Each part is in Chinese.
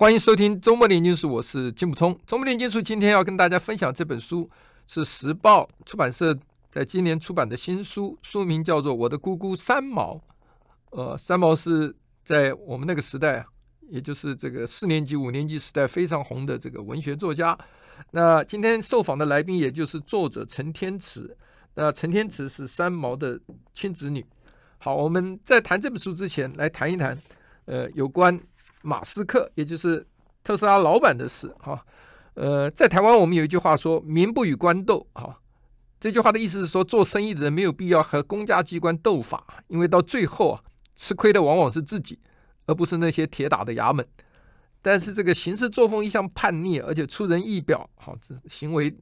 欢迎收听《周末炼金术，我是金不通。周末炼金术今天要跟大家分享这本书，是时报出版社在今年出版的新书，书名叫做《我的姑姑三毛》。呃，三毛是在我们那个时代，也就是这个四年级、五年级时代非常红的这个文学作家。那今天受访的来宾，也就是作者陈天慈。那陈天慈是三毛的亲子女。好，我们在谈这本书之前，来谈一谈，呃，有关。马斯克，也就是特斯拉老板的事，哈，呃，在台湾我们有一句话说“民不与官斗”，哈，这句话的意思是说，做生意的人没有必要和公家机关斗法，因为到最后啊，吃亏的往往是自己，而不是那些铁打的衙门。但是这个行事作风一向叛逆，而且出人意表，好，这行为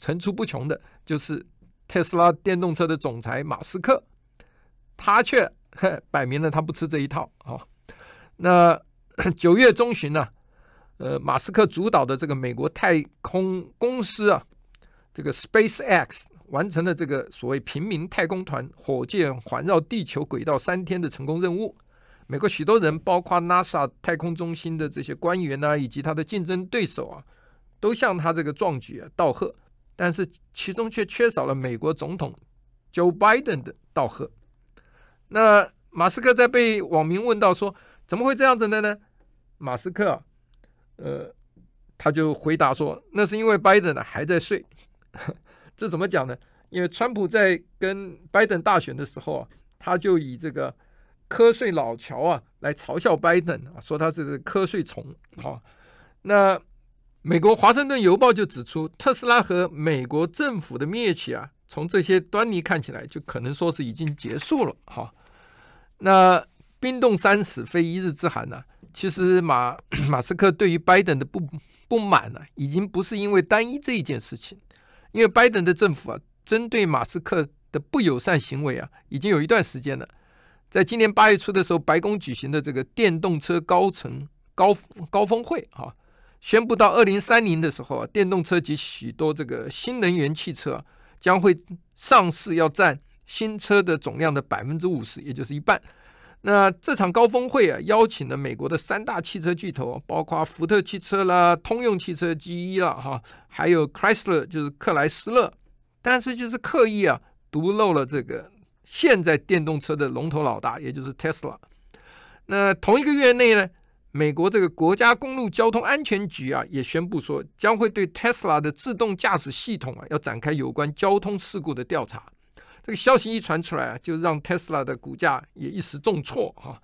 层出不穷的，就是特斯拉电动车的总裁马斯克，他却摆明了他不吃这一套，啊。那。九月中旬呢，呃，马斯克主导的这个美国太空公司啊，这个 Space X 完成了这个所谓平民太空团火箭环绕地球轨道三天的成功任务。美国许多人，包括 NASA 太空中心的这些官员呐，以及他的竞争对手啊，都向他这个壮举啊道贺。但是其中却缺少了美国总统 Joe Biden 的道贺。那马斯克在被网民问到说：“怎么会这样子的呢？”马斯克啊，呃，他就回答说：“那是因为拜登呢还在睡。”这怎么讲呢？因为川普在跟拜登大选的时候啊，他就以这个瞌睡老乔啊来嘲笑拜登啊，说他是瞌睡虫。好，那美国华盛顿邮报就指出，特斯拉和美国政府的灭起啊，从这些端倪看起来，就可能说是已经结束了。哈，那冰冻三尺，非一日之寒呐。其实马马斯克对于拜登的不不满呢，已经不是因为单一这一件事情，因为拜登的政府啊，针对马斯克的不友善行为啊，已经有一段时间了。在今年八月初的时候，白宫举行的这个电动车高层高高峰会啊，宣布到二零三零的时候啊，电动车及许多这个新能源汽车将会上市，要占新车的总量的百分之五十，也就是一半。那这场高峰会啊，邀请了美国的三大汽车巨头，包括福特汽车啦、通用汽车、GE 了哈，还有 Chrysler，就是克莱斯勒，但是就是刻意啊，独漏了这个现在电动车的龙头老大，也就是 Tesla。那同一个月内呢，美国这个国家公路交通安全局啊，也宣布说将会对 Tesla 的自动驾驶系统啊，要展开有关交通事故的调查。这个消息一传出来啊，就让特斯拉的股价也一时重挫啊。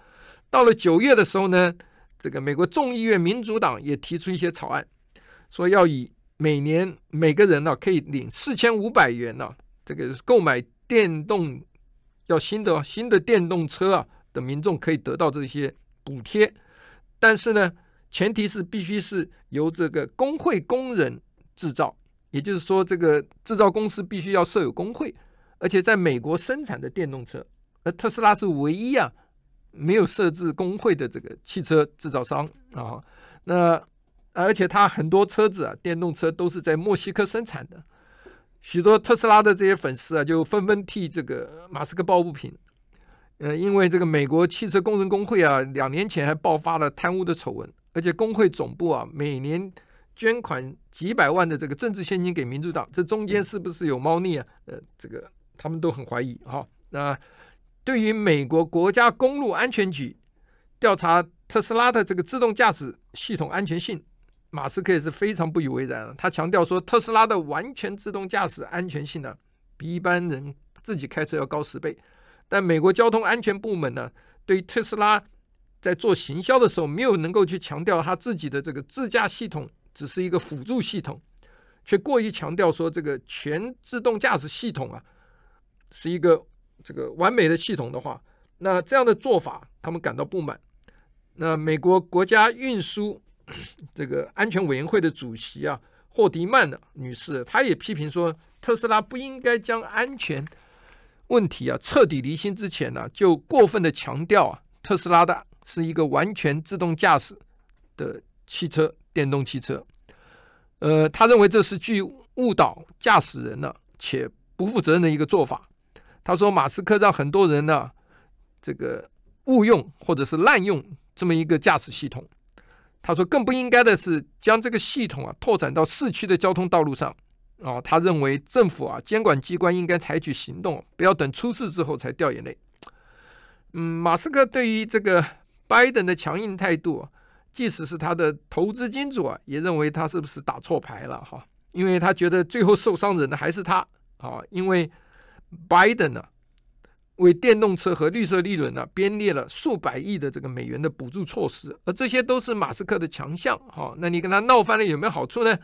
到了九月的时候呢，这个美国众议院民主党也提出一些草案，说要以每年每个人呢可以领四千五百元呢，这个购买电动要新的新的电动车啊的民众可以得到这些补贴，但是呢，前提是必须是由这个工会工人制造，也就是说，这个制造公司必须要设有工会。而且在美国生产的电动车，而特斯拉是唯一啊没有设置工会的这个汽车制造商啊。那而且它很多车子啊，电动车都是在墨西哥生产的。许多特斯拉的这些粉丝啊，就纷纷替这个马斯克抱不平。呃，因为这个美国汽车工人工会啊，两年前还爆发了贪污的丑闻，而且工会总部啊，每年捐款几百万的这个政治现金给民主党，这中间是不是有猫腻啊？呃，这个。他们都很怀疑哈。那对于美国国家公路安全局调查特斯拉的这个自动驾驶系统安全性，马斯克也是非常不以为然他强调说，特斯拉的完全自动驾驶安全性呢，比一般人自己开车要高十倍。但美国交通安全部门呢，对特斯拉在做行销的时候，没有能够去强调他自己的这个自驾系统只是一个辅助系统，却过于强调说这个全自动驾驶系统啊。是一个这个完美的系统的话，那这样的做法他们感到不满。那美国国家运输 这个安全委员会的主席啊，霍迪曼女士，她也批评说，特斯拉不应该将安全问题啊彻底厘清之前呢，就过分的强调啊，特斯拉的是一个完全自动驾驶的汽车，电动汽车。呃，他认为这是具误导驾驶人了且不负责任的一个做法。他说：“马斯克让很多人呢，这个误用或者是滥用这么一个驾驶系统。他说，更不应该的是将这个系统啊拓展到市区的交通道路上啊。他认为政府啊监管机关应该采取行动，不要等出事之后才掉眼泪。”嗯，马斯克对于这个拜登的强硬态度，即使是他的投资金主啊，也认为他是不是打错牌了哈？因为他觉得最后受伤人的还是他啊，因为。拜登啊，为电动车和绿色利润呢编列了数百亿的这个美元的补助措施，而这些都是马斯克的强项。好，那你跟他闹翻了有没有好处呢？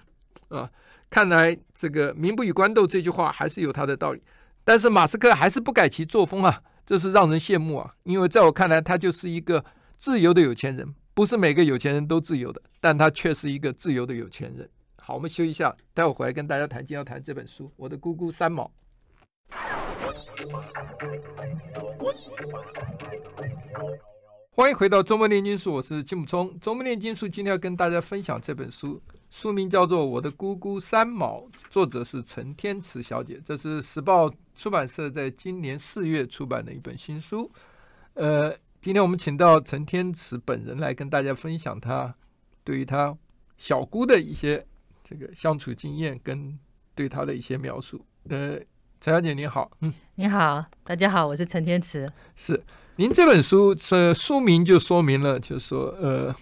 啊，看来这个“民不与官斗”这句话还是有他的道理。但是马斯克还是不改其作风啊，这是让人羡慕啊。因为在我看来，他就是一个自由的有钱人，不是每个有钱人都自由的，但他却是一个自由的有钱人。好，我们休息一下，待会儿回来跟大家谈，要谈这本书，《我的姑姑三毛》。欢迎回到《周末炼金术》，我是金木聪。《周末炼金术》今天要跟大家分享这本书，书名叫做《我的姑姑三毛》，作者是陈天慈小姐。这是时报出版社在今年四月出版的一本新书。呃，今天我们请到陈天慈本人来跟大家分享他对于他小姑的一些这个相处经验跟对她的一些描述。呃。陈小姐你好，嗯，你好，大家好，我是陈天池。是，您这本书是书名就说明了，就是说，呃，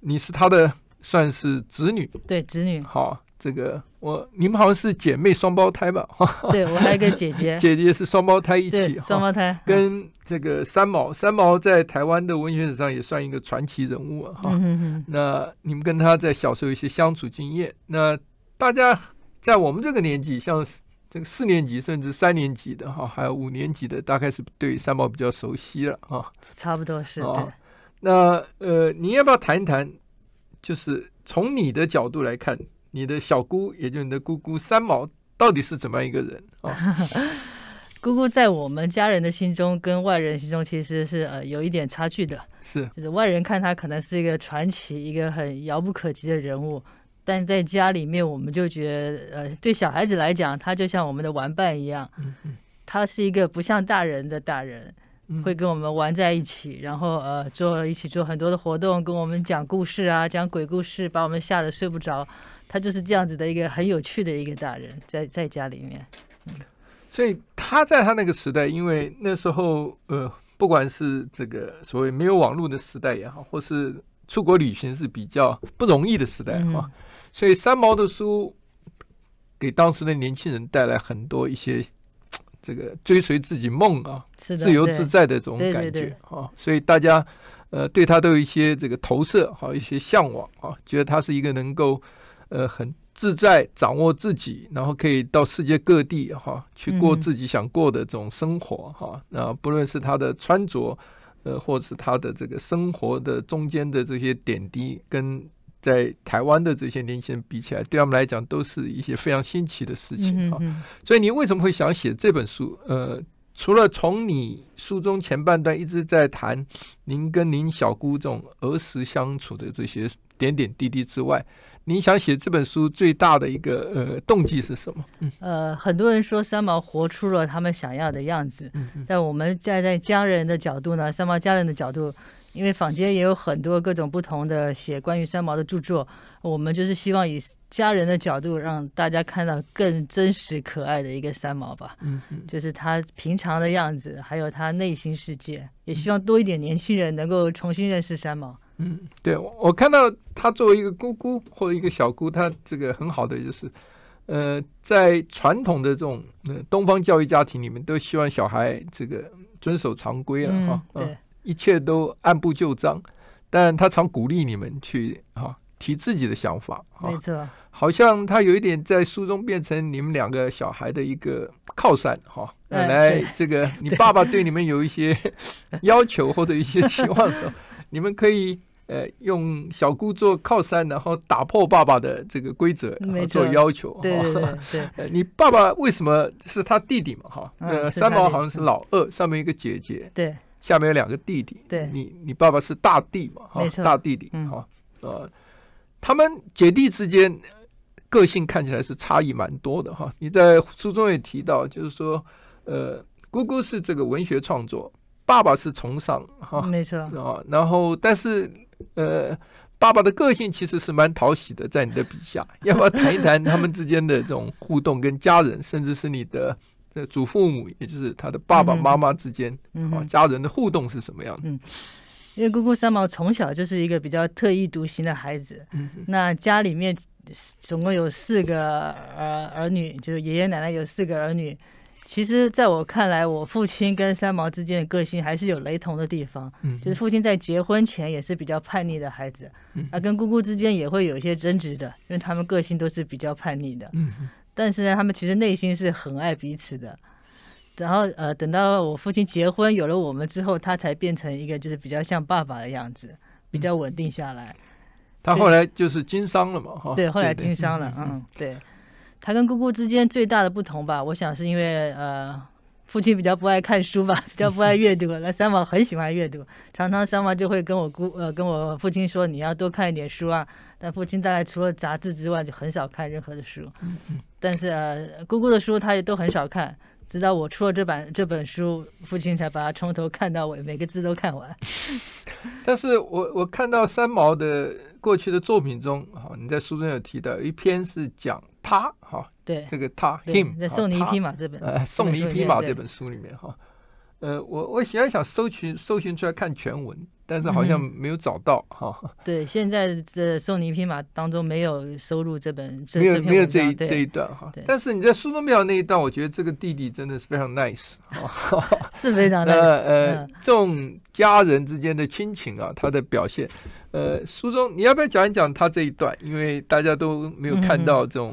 你是他的算是子女，对，子女。好，这个我你们好像是姐妹双胞胎吧？对我还有个姐姐，姐姐是双胞胎一起，双胞胎。跟这个三毛，三毛在台湾的文学史上也算一个传奇人物啊，哈。那你们跟他在小时候一些相处经验，那大家在我们这个年纪，像。是。这个四年级甚至三年级的哈，还有五年级的，大概是对三毛比较熟悉了啊。差不多是。啊，那呃，你要不要谈一谈，就是从你的角度来看，你的小姑，也就是你的姑姑三毛，到底是怎么样一个人啊？姑姑在我们家人的心中，跟外人心中其实是呃有一点差距的。是，就是外人看她可能是一个传奇，一个很遥不可及的人物。但在家里面，我们就觉得，呃，对小孩子来讲，他就像我们的玩伴一样。他是一个不像大人的大人，会跟我们玩在一起，然后呃，做一起做很多的活动，跟我们讲故事啊，讲鬼故事，把我们吓得睡不着。他就是这样子的一个很有趣的一个大人，在在家里面。所以他在他那个时代，因为那时候呃，不管是这个所谓没有网络的时代也好，或是出国旅行是比较不容易的时代啊。所以三毛的书给当时的年轻人带来很多一些 这个追随自己梦啊，自由自在的这种感觉啊，所以大家呃对他都有一些这个投射，好一些向往啊，觉得他是一个能够呃很自在掌握自己，然后可以到世界各地哈去过自己想过的这种生活哈。那不论是他的穿着，呃，或是他的这个生活的中间的这些点滴跟。在台湾的这些年轻人比起来，对他们来讲都是一些非常新奇的事情啊。所以，你为什么会想写这本书？呃，除了从你书中前半段一直在谈您跟您小姑这种儿时相处的这些点点滴滴之外，您想写这本书最大的一个呃动机是什么？呃，很多人说三毛活出了他们想要的样子，但我们站在家人的角度呢，三毛家人的角度。因为坊间也有很多各种不同的写关于三毛的著作，我们就是希望以家人的角度让大家看到更真实可爱的一个三毛吧。嗯就是他平常的样子，还有他内心世界，也希望多一点年轻人能够重新认识三毛。嗯，对我看到他作为一个姑姑或者一个小姑，他这个很好的就是，呃，在传统的这种东方教育家庭里面，都希望小孩这个遵守常规了哈。对。一切都按部就章，但他常鼓励你们去啊提自己的想法。没错，好像他有一点在书中变成你们两个小孩的一个靠山哈，来这个你爸爸对你们有一些 要求或者一些期望的时，候，你们可以呃用小姑做靠山，然后打破爸爸的这个规则，然后做要求。对对对，呃，你爸爸为什么是他弟弟嘛？哈，呃，三毛好像是老二，上面一个姐姐。对。下面有两个弟弟，对，你你爸爸是大弟嘛，哈，大弟弟，嗯，哈，啊，他们姐弟之间个性看起来是差异蛮多的，哈。你在书中也提到，就是说，呃，姑姑是这个文学创作，爸爸是崇尚，哈，没错，啊，然后但是，呃，爸爸的个性其实是蛮讨喜的，在你的笔下，要不要谈一谈他们之间的这种互动，跟家人，甚至是你的？的祖父母，也就是他的爸爸妈妈之间，啊，家人的互动是什么样的？嗯，因为姑姑三毛从小就是一个比较特异独行的孩子。嗯，那家里面总共有四个儿儿女，就是爷爷奶奶有四个儿女。其实，在我看来，我父亲跟三毛之间的个性还是有雷同的地方。嗯，就是父亲在结婚前也是比较叛逆的孩子。嗯，啊，跟姑姑之间也会有一些争执的，因为他们个性都是比较叛逆的。嗯。但是呢，他们其实内心是很爱彼此的。然后，呃，等到我父亲结婚有了我们之后，他才变成一个就是比较像爸爸的样子，比较稳定下来。他后来就是经商了嘛，哈。对，后来经商了，嗯，对。他跟姑姑之间最大的不同吧，我想是因为呃，父亲比较不爱看书吧，比较不爱阅读。那三毛很喜欢阅读，常常三毛就会跟我姑呃跟我父亲说：“你要多看一点书啊。”但父亲大概除了杂志之外，就很少看任何的书。嗯但是，姑姑的书他也都很少看，直到我出了这版这本书，父亲才把它从头看到尾，每个字都看完。但是我我看到三毛的过去的作品中，哈，你在书中有提到一篇是讲他，哈，对，这个他，him，在送你一匹马这本，呃，送你一匹马这本书里面，哈，呃，我我喜欢想搜寻搜寻出来看全文。但是好像没有找到哈。对，现在这送你一匹马当中没有收录这本，没有没有这一这一段哈。但是你在苏东庙那一段，我觉得这个弟弟真的是非常 nice 啊，是非常 nice。呃，这种家人之间的亲情啊，他的表现，呃，书中你要不要讲一讲他这一段？因为大家都没有看到这种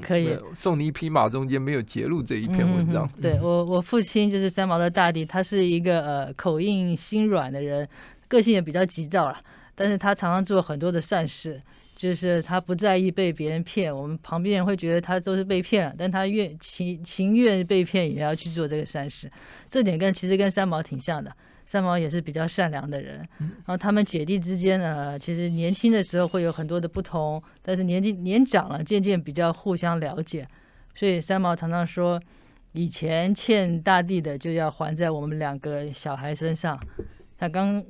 送你一匹马中间没有揭露这一篇文章。对我我父亲就是三毛的大弟，他是一个呃口硬心软的人。个性也比较急躁了，但是他常常做很多的善事，就是他不在意被别人骗。我们旁边人会觉得他都是被骗了，但他愿情情愿被骗也要去做这个善事，这点跟其实跟三毛挺像的。三毛也是比较善良的人，然后他们姐弟之间呢，其实年轻的时候会有很多的不同，但是年纪年长了，渐渐比较互相了解。所以三毛常常说，以前欠大地的就要还在我们两个小孩身上。他刚。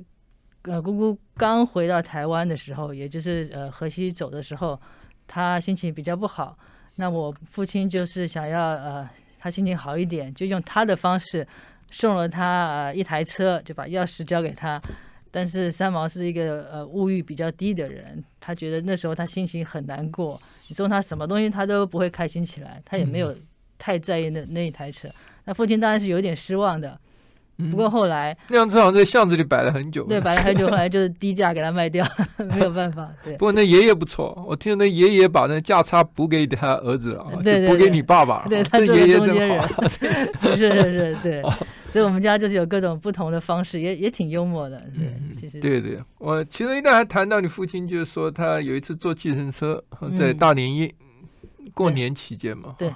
呃，姑姑刚回到台湾的时候，也就是呃，荷西走的时候，他心情比较不好。那我父亲就是想要呃，他心情好一点，就用他的方式送了他呃一台车，就把钥匙交给他。但是三毛是一个呃物欲比较低的人，他觉得那时候他心情很难过，你送他什么东西他都不会开心起来，他也没有太在意那那一台车。那父亲当然是有点失望的。不过后来，那辆车好像在巷子里摆了很久。对，摆了很久，后来就是低价给他卖掉，没有办法。对。不过那爷爷不错，我听那爷爷把那价差补给他儿子了。对，补给你爸爸。对，他爷爷真好，是是是，对。所以，我们家就是有各种不同的方式，也也挺幽默的。对，其实。对对，我其实一旦还谈到你父亲，就是说他有一次坐计程车，在大年夜，过年期间嘛。对。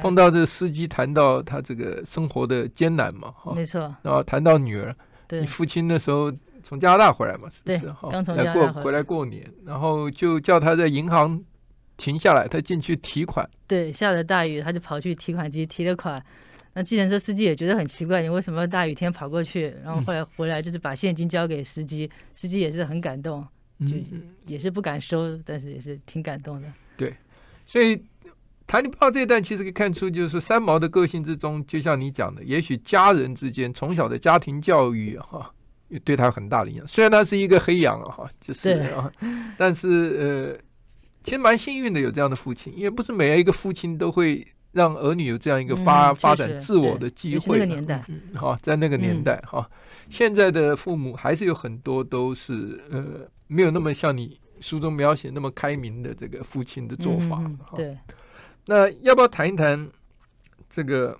碰到这司机谈到他这个生活的艰难嘛，哈，没错。然后谈到女儿，你父亲那时候从加拿大回来嘛，是不是刚从加拿大回来过年，然后就叫他在银行停下来，他进去提款。对，下了大雨，他就跑去提款机提了款。那计程车司机也觉得很奇怪，你为什么大雨天跑过去？然后后来回来就是把现金交给司机，司机也是很感动，就也是不敢收，但是也是挺感动的。对，所以。哈利波特这段其实可以看出，就是三毛的个性之中，就像你讲的，也许家人之间从小的家庭教育 哈，对他很大的影响。虽然他是一个黑羊了哈，就是啊，但是呃，其实蛮幸运的有这样的父亲，因为不是每一个父亲都会让儿女有这样一个发发展自我的机会。那个年代，好，在那个年代哈，现在的父母还是有很多都是呃，没有那么像你书中描写那么开明的这个父亲的做法。对。那要不要谈一谈这个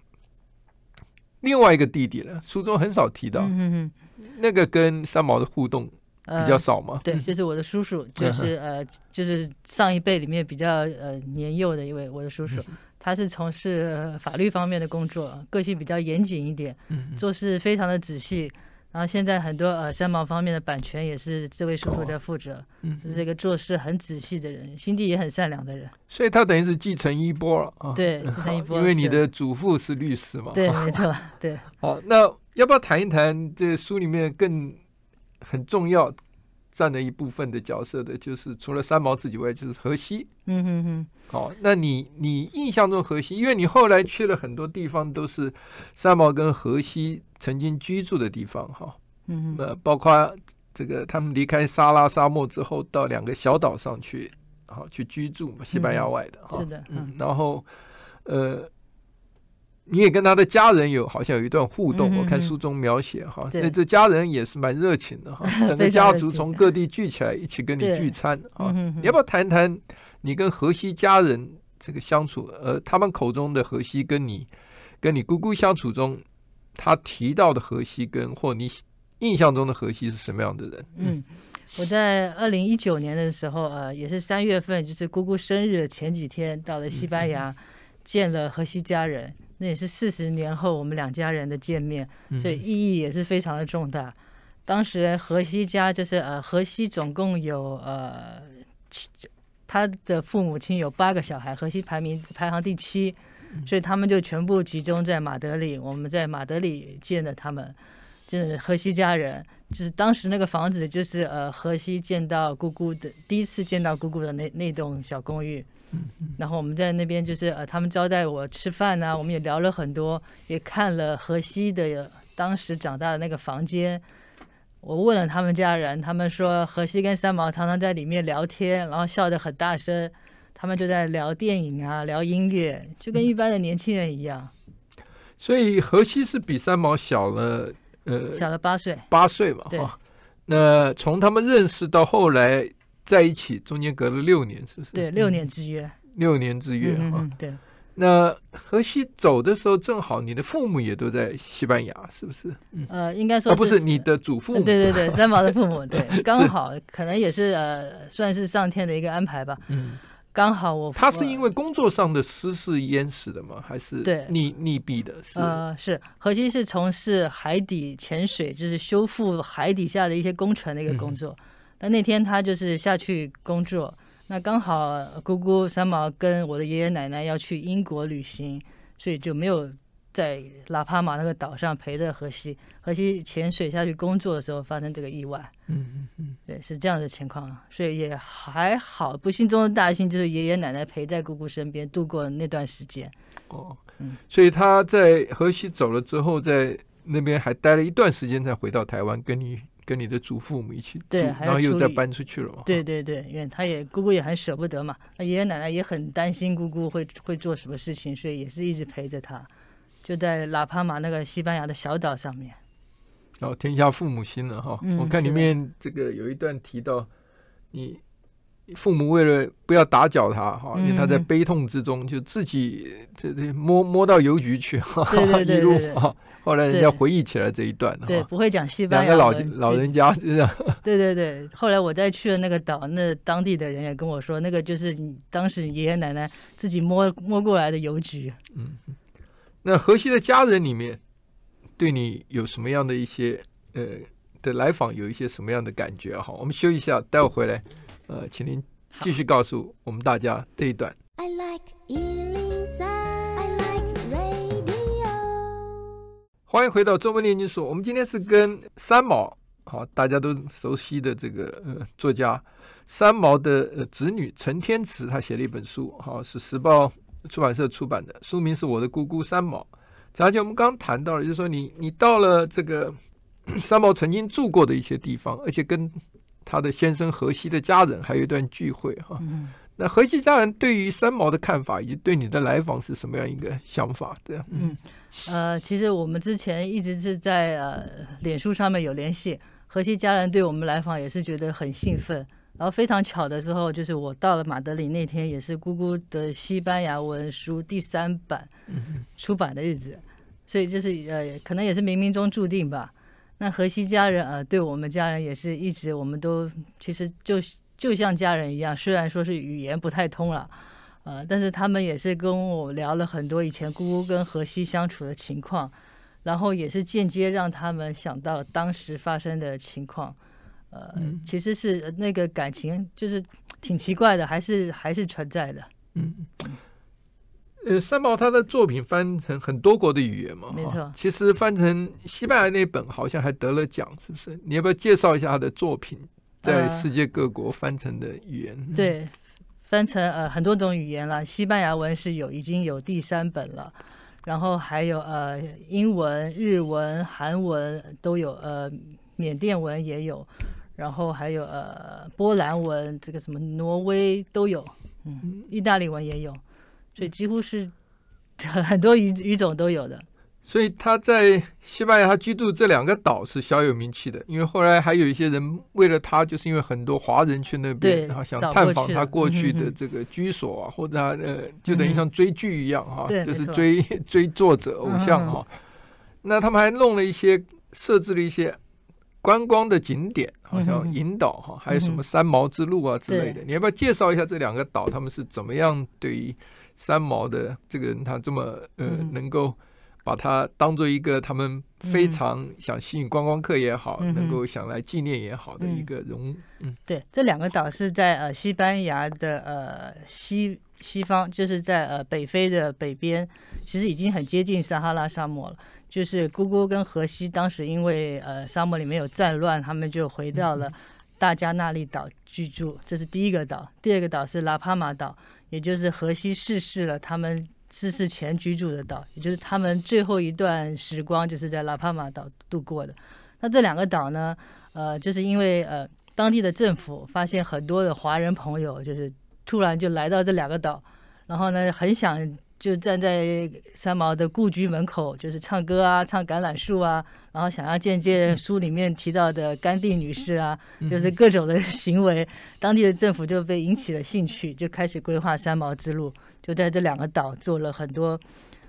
另外一个弟弟呢？书中很少提到，嗯、那个跟三毛的互动比较少嘛？对，就是我的叔叔，就是呃，就是上一辈里面比较呃年幼的一位，我的叔叔，他是从事法律方面的工作，个性比较严谨一点，做事非常的仔细。然后现在很多呃三毛方面的版权也是这位叔叔在负责，嗯，是一个做事很仔细的人，心地也很善良的人，所以他等于是继承一波了啊，对，继承一波，因为你的祖父是律师嘛，对，没错，对。好，那要不要谈一谈这书里面更很重要？占了一部分的角色的，就是除了三毛自己外，就是荷西。嗯嗯嗯。好，那你你印象中荷西？因为你后来去了很多地方，都是三毛跟荷西曾经居住的地方，哈。嗯嗯。那包括这个，他们离开撒拉沙漠之后，到两个小岛上去，好去居住，嘛，西班牙外的哈。是的。嗯。然后，呃。你也跟他的家人有好像有一段互动，我看书中描写哈，那这家人也是蛮热情的哈，整个家族从各地聚起来一起跟你聚餐啊，你要不要谈谈你跟荷西家人这个相处？呃，他们口中的荷西跟你跟你姑姑相处中，他提到的荷西跟或你印象中的荷西是什么样的人？嗯，我在二零一九年的时候，呃，也是三月份，就是姑姑生日前几天到了西班牙，见了荷西家人。那也是四十年后我们两家人的见面，所以意义也是非常的重大。当时河西家就是呃，河西总共有呃，他的父母亲有八个小孩，河西排名排行第七，所以他们就全部集中在马德里。我们在马德里见了他们，就是河西家人，就是当时那个房子，就是呃，河西见到姑姑的第一次见到姑姑的那那栋小公寓。然后我们在那边就是呃，他们招待我吃饭呢，我们也聊了很多，也看了河西的当时长大的那个房间。我问了他们家人，他们说河西跟三毛常常在里面聊天，然后笑得很大声。他们就在聊电影啊，聊音乐，就跟一般的年轻人一样。所以河西是比三毛小了，呃，小了八岁，八岁嘛。对，那从他们认识到后来。在一起，中间隔了六年，是不是？对，六年之约。六年之约，嗯，对。那荷西走的时候，正好你的父母也都在西班牙，是不是？嗯、呃，应该说不是你的祖父，对对对，三毛的父母，对，刚好可能也是呃，算是上天的一个安排吧。嗯，刚好我他是因为工作上的失事淹死的吗？还是对溺溺毙的？是呃，是荷西是从事海底潜水，就是修复海底下的一些工程的一个工作。那那天他就是下去工作，那刚好姑姑三毛跟我的爷爷奶奶要去英国旅行，所以就没有在拉帕马那个岛上陪着荷西。荷西潜水下去工作的时候发生这个意外，嗯嗯嗯，对，是这样的情况，所以也还好，不幸中的大幸就是爷爷奶奶陪在姑姑身边度过那段时间。哦，嗯，所以他在荷西走了之后，在那边还待了一段时间才回到台湾，跟你。跟你的祖父母一起，对，然后又再搬出去了嘛。对对对，为他也姑姑也很舍不得嘛，他爷爷奶奶也很担心姑姑会会做什么事情，所以也是一直陪着他，就在拉帕马那个西班牙的小岛上面。哦，天下父母心了哈。嗯。我看里面这个有一段提到你。父母为了不要打搅他哈，因为他在悲痛之中，就自己这这摸摸到邮局去哈，一路后来人家回忆起来这一段。对，不会讲西班牙。两个老老人家这样。对对对，后来我再去了那个岛，那当地的人也跟我说，那个就是你当时爷爷奶奶自己摸摸过来的邮局。嗯。那河西的家人里面，对你有什么样的一些呃的来访，有一些什么样的感觉哈？我们休息一下，待会回来。呃，请您继续告诉我们大家这一段。欢迎回到中文研究所。我们今天是跟三毛，好，大家都熟悉的这个呃作家三毛的呃子女陈天慈，她写了一本书，好，是时报出版社出版的，书名是我的姑姑三毛。而且我们刚谈到了，就是说你你到了这个三毛曾经住过的一些地方，而且跟。他的先生荷西的家人还有一段聚会哈，那荷西家人对于三毛的看法以及对你的来访是什么样一个想法？对嗯，呃，其实我们之前一直是在呃脸书上面有联系，荷西家人对我们来访也是觉得很兴奋。然后非常巧的时候，就是我到了马德里那天，也是《姑姑的西班牙文书》第三版出版的日子，所以就是呃，可能也是冥冥中注定吧。那河西家人啊，对我们家人也是一直，我们都其实就就像家人一样，虽然说是语言不太通了，呃，但是他们也是跟我聊了很多以前姑姑跟河西相处的情况，然后也是间接让他们想到当时发生的情况，呃，其实是那个感情就是挺奇怪的，还是还是存在的，嗯。呃，三毛他的作品翻成很多国的语言嘛，没错。其实翻成西班牙那本好像还得了奖，是不是？你要不要介绍一下他的作品在世界各国翻成的语言？对，翻成呃很多种语言了，西班牙文是有已经有第三本了，然后还有呃英文、日文、韩文都有，呃缅甸文也有，然后还有呃波兰文，这个什么挪威都有，嗯，意大利文也有。所以几乎是 很多鱼鱼种都有的。所以他在西班牙，他居住这两个岛是小有名气的。因为后来还有一些人为了他，就是因为很多华人去那边，然后想探访他过去的这个居所啊，或者呃，就等于像追剧一样哈，就是追 追作者偶像哈。那他们还弄了一些，设置了一些观光的景点，好像引导哈，还有什么三毛之路啊之类的。你要不要介绍一下这两个岛，他们是怎么样对于？三毛的这个人，他这么呃，能够把他当做一个他们非常想吸引观光客也好，能够想来纪念也好的一个荣。嗯，对，这两个岛是在呃西班牙的呃西西方，就是在呃北非的北边，其实已经很接近撒哈拉沙漠了。就是姑姑跟荷西当时因为呃沙漠里面有战乱，他们就回到了大加那利岛居住。这是第一个岛，第二个岛是拉帕马岛。也就是河西逝世了，他们逝世前居住的岛，也就是他们最后一段时光就是在拉帕马岛度过的。那这两个岛呢，呃，就是因为呃当地的政府发现很多的华人朋友，就是突然就来到这两个岛，然后呢，很想。就站在三毛的故居门口，就是唱歌啊，唱橄榄树啊，然后想要见见书里面提到的甘地女士啊，就是各种的行为，当地的政府就被引起了兴趣，就开始规划三毛之路，就在这两个岛做了很多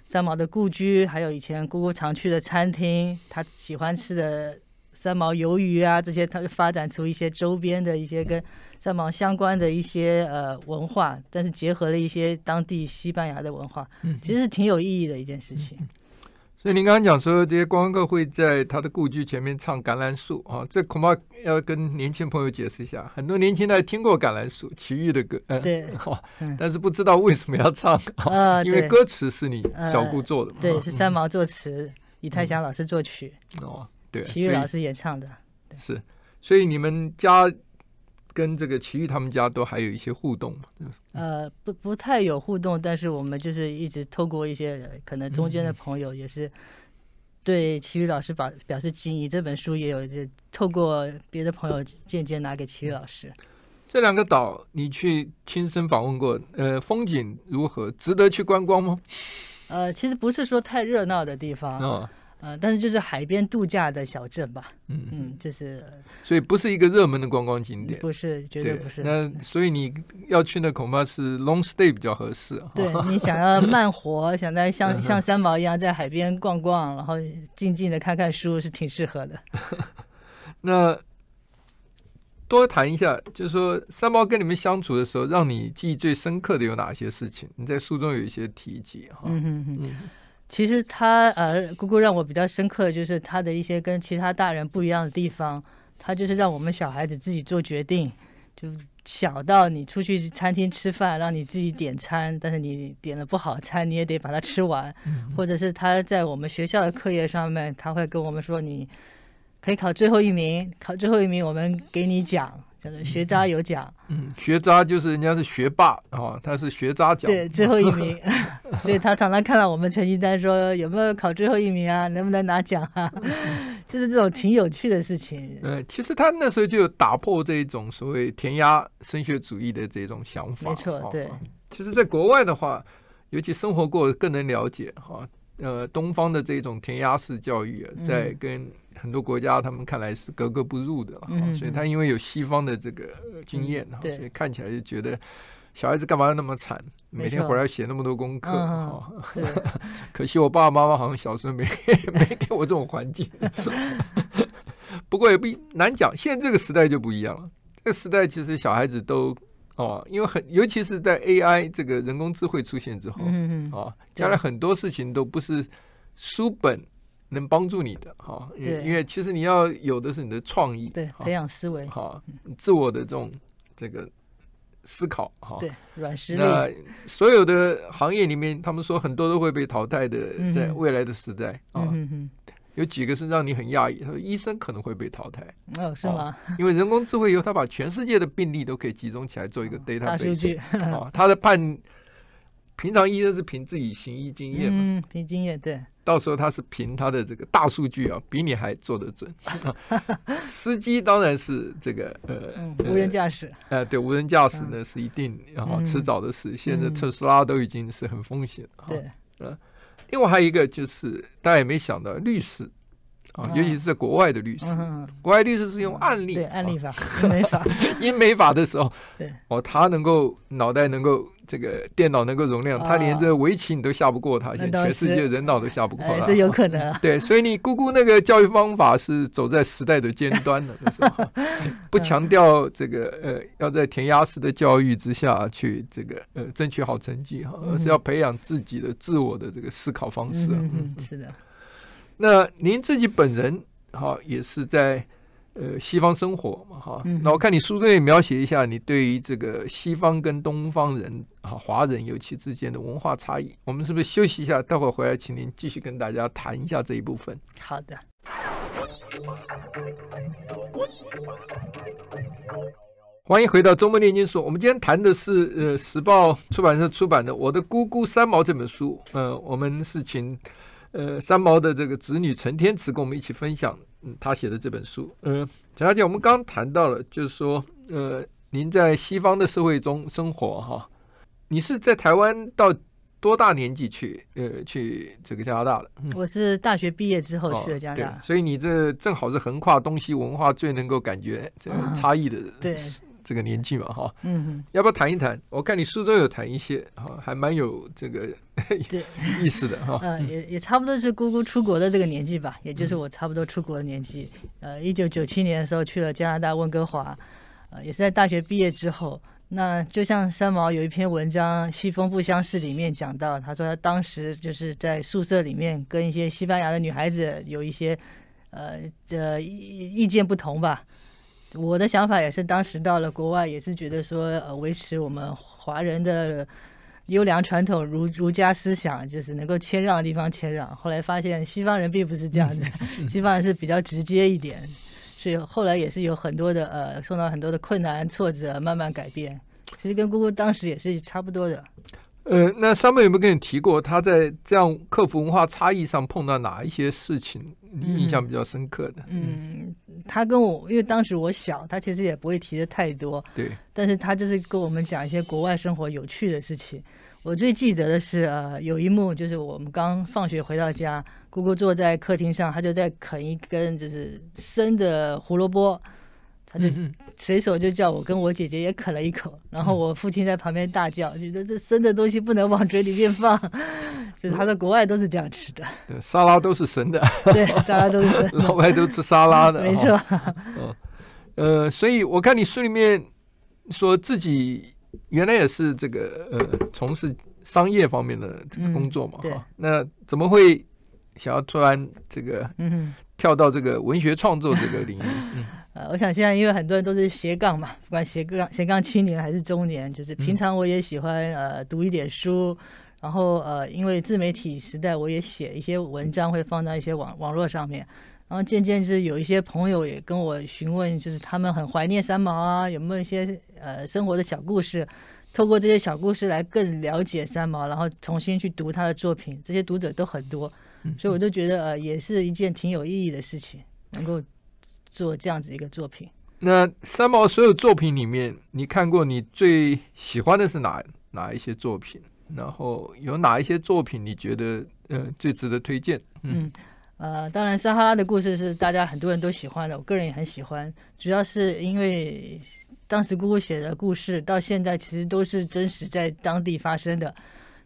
三毛的故居，还有以前姑姑常去的餐厅，他喜欢吃的三毛鱿鱼啊，这些他发展出一些周边的一些跟。三毛相关的一些呃文化，但是结合了一些当地西班牙的文化，嗯，其实是挺有意义的一件事情。所以您刚刚讲说，这些光客会在他的故居前面唱《橄榄树》啊，这恐怕要跟年轻朋友解释一下。很多年轻人听过《橄榄树》，奇遇的歌，嗯、对，但是不知道为什么要唱啊？因为歌词是你小顾做的，嘛、对，是三毛作词，李泰祥老师作曲，哦，对，奇遇老师演唱的，是，所以你们家。跟这个奇遇他们家都还有一些互动嘛？呃，不不太有互动，但是我们就是一直透过一些可能中间的朋友，也是对奇遇老师表表示敬意。这本书也有就透过别的朋友间接拿给奇遇老师。这两个岛你去亲身访问过？呃，风景如何？值得去观光吗？呃，其实不是说太热闹的地方啊。呃，但是就是海边度假的小镇吧，嗯嗯，就是，所以不是一个热门的观光景点，不是，绝对不是。那所以你要去那恐怕是 long stay 比较合适。对你想要慢活，想在像像三毛一样在海边逛逛，然后静静的看看书是挺适合的。那多谈一下，就是说三毛跟你们相处的时候，让你记忆最深刻的有哪些事情？你在书中有一些提及哈。其实他呃，姑姑让我比较深刻的就是他的一些跟其他大人不一样的地方，他就是让我们小孩子自己做决定，就小到你出去餐厅吃饭，让你自己点餐，但是你点了不好餐，你也得把它吃完，或者是他在我们学校的课业上面，他会跟我们说，你可以考最后一名，考最后一名我们给你奖。学渣有奖，嗯，学渣就是人家是学霸啊，他是学渣奖，对，最后一名，所以他常常看到我们成绩单说有没有考最后一名啊，能不能拿奖啊，就是这种挺有趣的事情。嗯，其实他那时候就打破这种所谓填鸭升学主义的这种想法，没错，对。其实，在国外的话，尤其生活过更能了解哈。呃，东方的这种填鸭式教育，在跟很多国家他们看来是格格不入的，所以他因为有西方的这个经验，所以看起来就觉得小孩子干嘛要那么惨，每天回来写那么多功课，可惜我爸爸妈妈好像小时候没没给我这种环境，不过也不难讲，现在这个时代就不一样了，这个时代其实小孩子都。哦，因为很，尤其是在 AI 这个人工智慧出现之后，嗯啊，将来很多事情都不是书本能帮助你的，哈。因为其实你要有的是你的创意，对，培养思维，哈，自我的这种这个思考，哈。对。软实力。那所有的行业里面，他们说很多都会被淘汰的，在未来的时代啊。嗯哼。有几个是让你很讶异，他说医生可能会被淘汰，哦，是吗？因为人工智慧由他把全世界的病例都可以集中起来做一个 data 数据，啊，他的判，平常医生是凭自己行医经验嘛，嗯，凭经验，对，到时候他是凭他的这个大数据啊，比你还做得准。司机当然是这个呃，无人驾驶，哎，对，无人驾驶呢是一定然、后迟早的事，现，现在特斯拉都已经是很风险对，嗯。另外还有一个就是大家也没想到律师，啊，尤其是在国外的律师，国外律师是用案例，对案例法、英美法，英 美法的时候，对哦，他能够脑袋能够。这个电脑能够容量，他连这围棋你都下不过他，现在全世界人脑都下不过他，这有可能。对，所以你姑姑那个教育方法是走在时代的尖端的，那时候 不强调这个呃，要在填鸭式的教育之下去这个呃争取好成绩哈，而是要培养自己的自我的这个思考方式嗯，是的。那您自己本人哈也是在。呃，西方生活嘛，哈，那我看你书中也描写一下你对于这个西方跟东方人啊，华人尤其之间的文化差异。我们是不是休息一下？待会儿回来，请您继续跟大家谈一下这一部分。好的，欢迎回到周末炼金术。我们今天谈的是呃，时报出版社出版的《我的姑姑三毛》这本书。嗯，我们是请呃三毛的这个子女陈天慈跟我们一起分享。嗯，他写的这本书，嗯，陈小姐，我们刚刚谈到了，就是说，呃，您在西方的社会中生活哈，你是在台湾到多大年纪去，呃，去这个加拿大的？我是大学毕业之后去了加拿大，所以你这正好是横跨东西文化最能够感觉这个差异的。对。这个年纪嘛，哈，嗯，要不要谈一谈？我看你书都有谈一些，哈，还蛮有这个 意思的，哈。呃，也也差不多是姑姑出国的这个年纪吧，也就是我差不多出国的年纪。呃，一九九七年的时候去了加拿大温哥华，呃，也是在大学毕业之后。那就像三毛有一篇文章《西风不相识》里面讲到，他说他当时就是在宿舍里面跟一些西班牙的女孩子有一些，呃，这意意见不同吧。我的想法也是，当时到了国外也是觉得说，呃，维持我们华人的优良传统，儒儒家思想就是能够谦让的地方谦让。后来发现西方人并不是这样子，西方人是比较直接一点，所以后来也是有很多的呃，受到很多的困难挫折，慢慢改变。其实跟姑姑当时也是差不多的。呃，那三妹有没有跟你提过他在这样克服文化差异上碰到哪一些事情？你印象比较深刻的？嗯，他跟我，因为当时我小，他其实也不会提的太多。对，但是他就是跟我们讲一些国外生活有趣的事情。我最记得的是，呃，有一幕就是我们刚放学回到家，姑姑坐在客厅上，他就在啃一根就是生的胡萝卜。他就随手就叫我跟我姐姐也啃了一口，然后我父亲在旁边大叫，觉得这生的东西不能往嘴里面放。就是他在国外都是这样吃的，对，沙拉都是生的。对，沙拉都是 老外都吃沙拉的，没错。嗯，呃，所以我看你书里面说自己原来也是这个呃从事商业方面的这个工作嘛，哈，那怎么会想要突然这个嗯跳到这个文学创作这个领域？嗯。呃，我想现在因为很多人都是斜杠嘛，不管斜杠斜杠青年还是中年，就是平常我也喜欢呃读一点书，然后呃，因为自媒体时代，我也写一些文章，会放到一些网网络上面，然后渐渐就是有一些朋友也跟我询问，就是他们很怀念三毛啊，有没有一些呃生活的小故事，透过这些小故事来更了解三毛，然后重新去读他的作品，这些读者都很多，所以我就觉得呃也是一件挺有意义的事情，能够。做这样子一个作品，那三毛所有作品里面，你看过你最喜欢的是哪哪一些作品？然后有哪一些作品你觉得呃最值得推荐？嗯，呃，当然《撒哈拉的故事》是大家很多人都喜欢的，我个人也很喜欢，主要是因为当时姑姑写的故事到现在其实都是真实在当地发生的，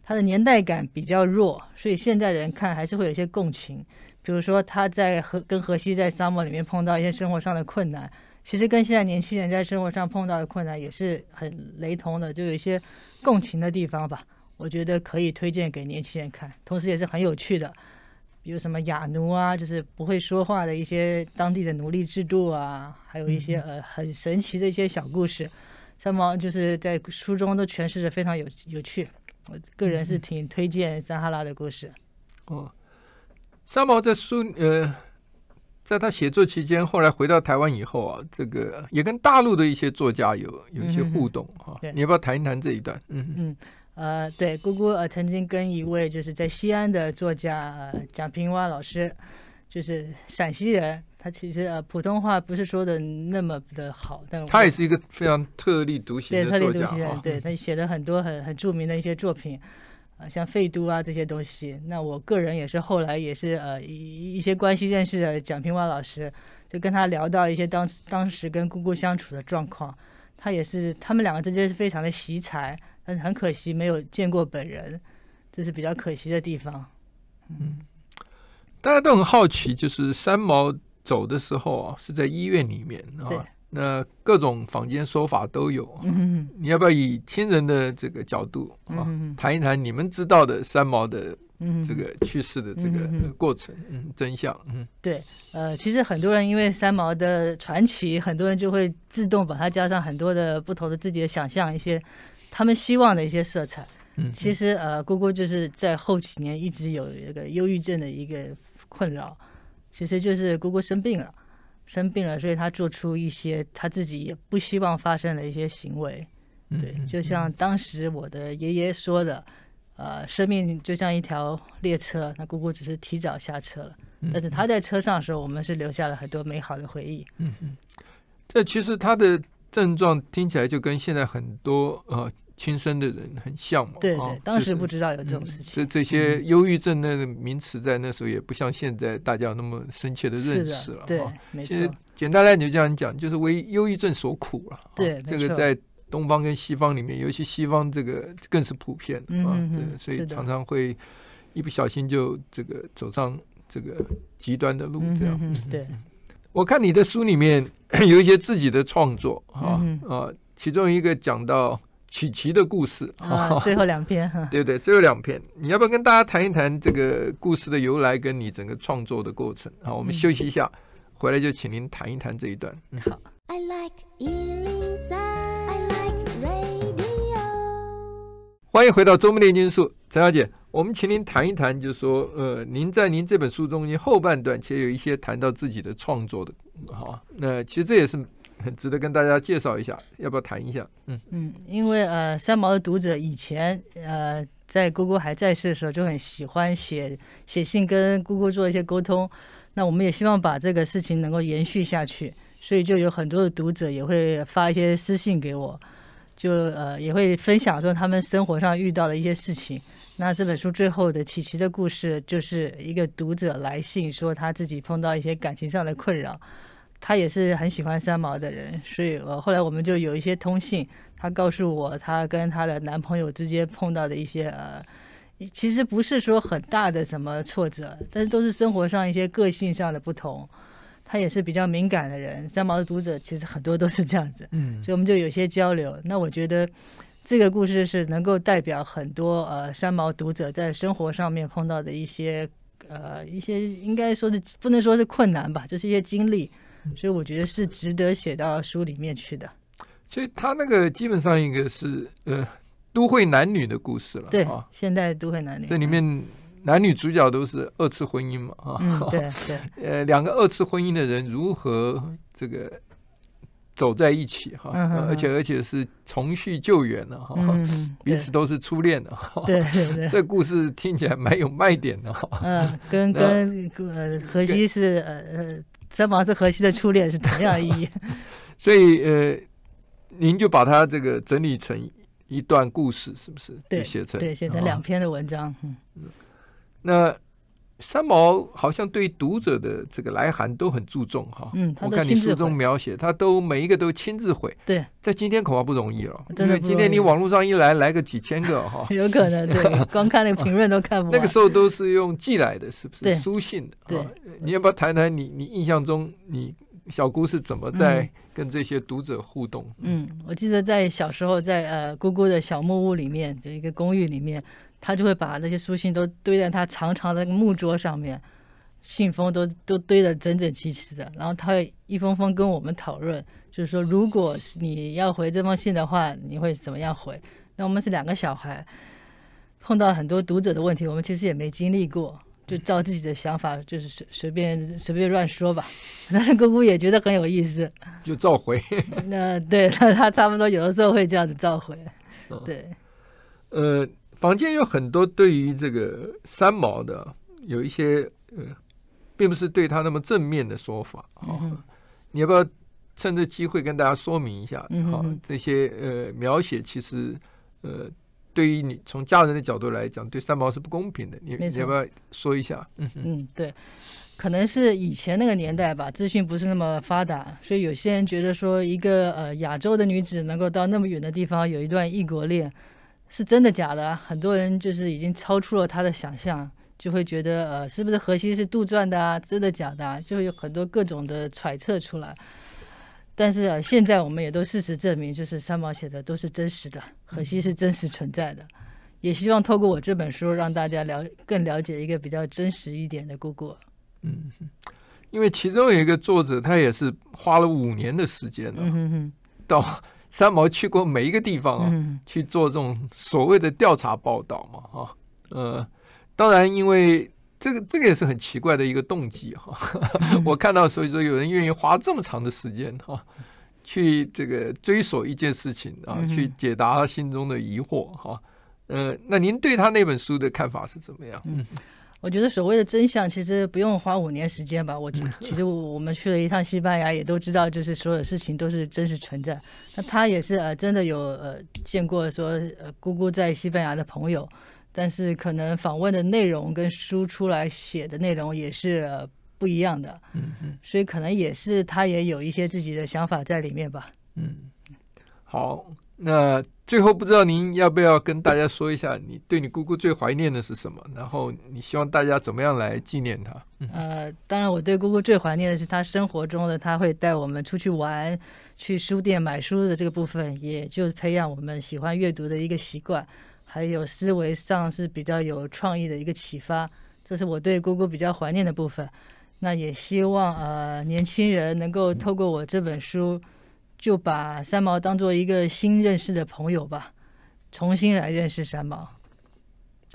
它的年代感比较弱，所以现在人看还是会有一些共情。就是说他在和跟荷西在沙漠里面碰到一些生活上的困难，其实跟现在年轻人在生活上碰到的困难也是很雷同的，就有一些共情的地方吧。我觉得可以推荐给年轻人看，同时也是很有趣的，比如什么哑奴啊，就是不会说话的一些当地的奴隶制度啊，还有一些呃很神奇的一些小故事，三毛就是在书中都诠释着非常有有趣。我个人是挺推荐《撒哈拉》的故事。哦。三毛在苏呃，在他写作期间，后来回到台湾以后啊，这个也跟大陆的一些作家有有一些互动啊。你要不要谈一谈这一段？嗯嗯呃，对，姑姑呃曾经跟一位就是在西安的作家贾平凹老师，就是陕西人，他其实呃普通话不是说的那么的好，但他也是一个非常特立独行的作家，对他写了很多很很著名的一些作品。啊，像费都啊这些东西，那我个人也是后来也是呃一一些关系认识的蒋平娃老师，就跟他聊到一些当当时跟姑姑相处的状况，他也是他们两个之间是非常的惜才，但是很可惜没有见过本人，这是比较可惜的地方。嗯，大家都很好奇，就是三毛走的时候啊，是在医院里面啊。那各种坊间说法都有，嗯，你要不要以亲人的这个角度啊，谈一谈你们知道的三毛的这个去世的这个过程、嗯、真相？嗯，对，呃，其实很多人因为三毛的传奇，很多人就会自动把它加上很多的不同的自己的想象，一些他们希望的一些色彩。嗯，其实呃，姑姑就是在后几年一直有一个忧郁症的一个困扰，其实就是姑姑生病了。生病了，所以他做出一些他自己也不希望发生的一些行为。对，就像当时我的爷爷说的，呃，生命就像一条列车，那姑姑只是提早下车了，但是他在车上的时候，我们是留下了很多美好的回忆。嗯嗯，这其实他的症状听起来就跟现在很多呃。亲生的人很像嘛。对对，当时不知道有这种事情。所以这些忧郁症的名词在那时候也不像现在大家那么深切的认识了。对，没错。其实简单来讲，这样讲就是为忧郁症所苦了。对，这个在东方跟西方里面，尤其西方这个更是普遍的啊。对，所以常常会一不小心就这个走上这个极端的路。这样，对。我看你的书里面 有一些自己的创作，哈啊，其中一个讲到。曲奇的故事啊，最后两篇，对不对？最后两篇，你要不要跟大家谈一谈这个故事的由来，跟你整个创作的过程？好，我们休息一下，回来就请您谈一谈这一段。嗯，好。欢迎回到《周末炼金术》，陈小姐，我们请您谈一谈，就是说呃，您在您这本书中间后半段，其实有一些谈到自己的创作的，好，那其实这也是。很值得跟大家介绍一下，要不要谈一下？嗯嗯，因为呃，三毛的读者以前呃，在姑姑还在世的时候就很喜欢写写信跟姑姑做一些沟通，那我们也希望把这个事情能够延续下去，所以就有很多的读者也会发一些私信给我，就呃也会分享说他们生活上遇到的一些事情。那这本书最后的起奇的故事，就是一个读者来信说他自己碰到一些感情上的困扰。他也是很喜欢三毛的人，所以，呃，后来我们就有一些通信。她告诉我，她跟她的男朋友之间碰到的一些呃，其实不是说很大的什么挫折，但是都是生活上一些个性上的不同。他也是比较敏感的人，三毛的读者其实很多都是这样子，嗯，所以我们就有些交流。那我觉得这个故事是能够代表很多呃，三毛读者在生活上面碰到的一些呃，一些应该说是不能说是困难吧，就是一些经历。所以我觉得是值得写到书里面去的。所以他那个基本上一个是呃都会男女的故事了，对啊，现代都会男女，这里面男女主角都是二次婚姻嘛啊，嗯对 对，呃两个二次婚姻的人如何这个走在一起哈，而且而且是重续旧缘的哈，彼此都是初恋的，对，这故事听起来蛮有卖点的哈，嗯，跟 跟呃荷西是呃呃。三毛是荷西的初恋，是同样意义。所以，呃，您就把它这个整理成一段故事，是不是？对，写成对，写成两篇的文章。嗯，那。三毛好像对读者的这个来函都很注重哈，嗯，我看你书中描写，他都每一个都亲自回，对，在今天恐怕不容易了，因为今天你网络上一来，来个几千个哈，有可能对，光看那个评论都看不完，那个时候都是用寄来的，是不是？书信的，对，你要不要谈谈你你印象中你小姑是怎么在跟这些读者互动？嗯，我记得在小时候，在呃姑姑的小木屋里面，就一个公寓里面。他就会把那些书信都堆在他长长的木桌上面，信封都都堆得整整齐齐的。然后他会一封封跟我们讨论，就是说，如果你要回这封信的话，你会怎么样回？那我们是两个小孩，碰到很多读者的问题，我们其实也没经历过，就照自己的想法，就是随随便随便乱说吧。那姑姑也觉得很有意思，就召回。那对他他差不多有的时候会这样子召回，对，呃。坊间有很多对于这个三毛的有一些呃，并不是对他那么正面的说法啊，你要不要趁这机会跟大家说明一下？好，这些呃描写其实呃，对于你从家人的角度来讲，对三毛是不公平的。你你要不要说一下？嗯嗯，对，可能是以前那个年代吧，资讯不是那么发达，所以有些人觉得说一个呃亚洲的女子能够到那么远的地方有一段异国恋。是真的假的？很多人就是已经超出了他的想象，就会觉得呃，是不是河西是杜撰的啊？真的假的？就有很多各种的揣测出来。但是现在我们也都事实证明，就是三毛写的都是真实的，河西是真实存在的。也希望透过我这本书，让大家了更了解一个比较真实一点的姑姑。嗯，因为其中有一个作者，他也是花了五年的时间呢，到。三毛去过每一个地方啊，去做这种所谓的调查报道嘛，哈，呃，当然，因为这个这个也是很奇怪的一个动机哈。我看到所以说有人愿意花这么长的时间哈，去这个追索一件事情啊，去解答心中的疑惑哈。呃，那您对他那本书的看法是怎么样？我觉得所谓的真相，其实不用花五年时间吧。我 其实我们去了一趟西班牙，也都知道，就是所有事情都是真实存在。那他也是呃，真的有呃见过说呃姑姑在西班牙的朋友，但是可能访问的内容跟书出来写的内容也是不一样的。嗯嗯，所以可能也是他也有一些自己的想法在里面吧。嗯，好。那最后不知道您要不要跟大家说一下，你对你姑姑最怀念的是什么？然后你希望大家怎么样来纪念她？呃，当然我对姑姑最怀念的是她生活中的，她会带我们出去玩，去书店买书的这个部分，也就培养我们喜欢阅读的一个习惯，还有思维上是比较有创意的一个启发。这是我对姑姑比较怀念的部分。那也希望呃年轻人能够透过我这本书。就把三毛当做一个新认识的朋友吧，重新来认识三毛。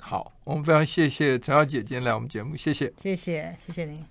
好，我们非常谢谢陈小姐今天来我们节目，谢谢，谢谢，谢谢您。